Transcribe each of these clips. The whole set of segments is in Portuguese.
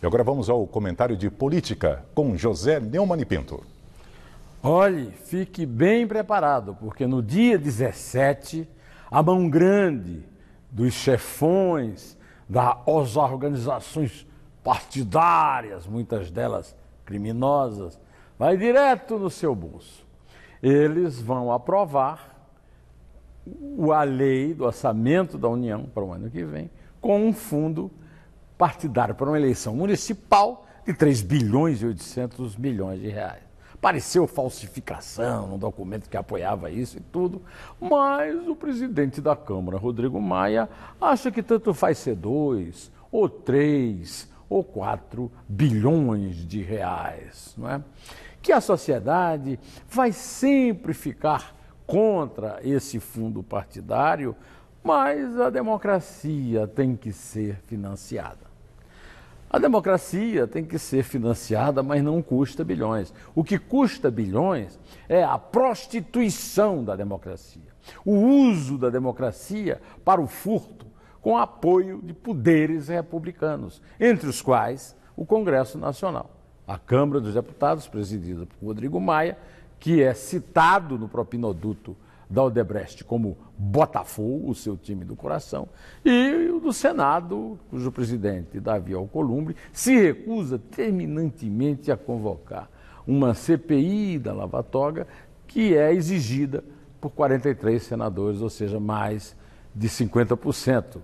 E agora vamos ao comentário de política com José Neumann e Pinto. Olhe, fique bem preparado, porque no dia 17, a mão grande dos chefões das organizações partidárias, muitas delas criminosas, vai direto no seu bolso. Eles vão aprovar a lei do orçamento da União para o ano que vem com um fundo partidário para uma eleição municipal de 3 bilhões e 800 milhões de reais. Pareceu falsificação um documento que apoiava isso e tudo, mas o presidente da Câmara, Rodrigo Maia, acha que tanto faz ser dois, ou três, ou quatro bilhões de reais, não é? Que a sociedade vai sempre ficar contra esse fundo partidário, mas a democracia tem que ser financiada. A democracia tem que ser financiada, mas não custa bilhões. O que custa bilhões é a prostituição da democracia, o uso da democracia para o furto, com apoio de poderes republicanos, entre os quais o Congresso Nacional, a Câmara dos Deputados, presidida por Rodrigo Maia, que é citado no propinoduto da Odebrecht como Botafogo, o seu time do coração, e o do Senado, cujo presidente Davi Alcolumbre se recusa terminantemente a convocar uma CPI da Lava Toga que é exigida por 43 senadores, ou seja, mais de 50%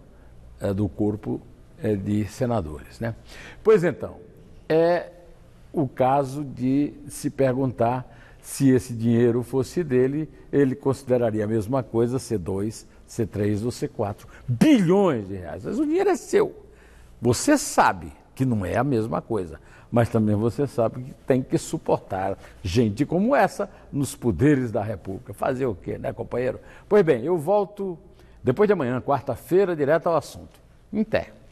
eh, do corpo eh, de senadores. Né? Pois então, é o caso de se perguntar se esse dinheiro fosse dele, ele consideraria a mesma coisa C2, C3 ou C4. Bilhões de reais. Mas o dinheiro é seu. Você sabe que não é a mesma coisa, mas também você sabe que tem que suportar gente como essa nos poderes da República. Fazer o quê, né, companheiro? Pois bem, eu volto depois de amanhã, quarta-feira, direto ao assunto. Inter.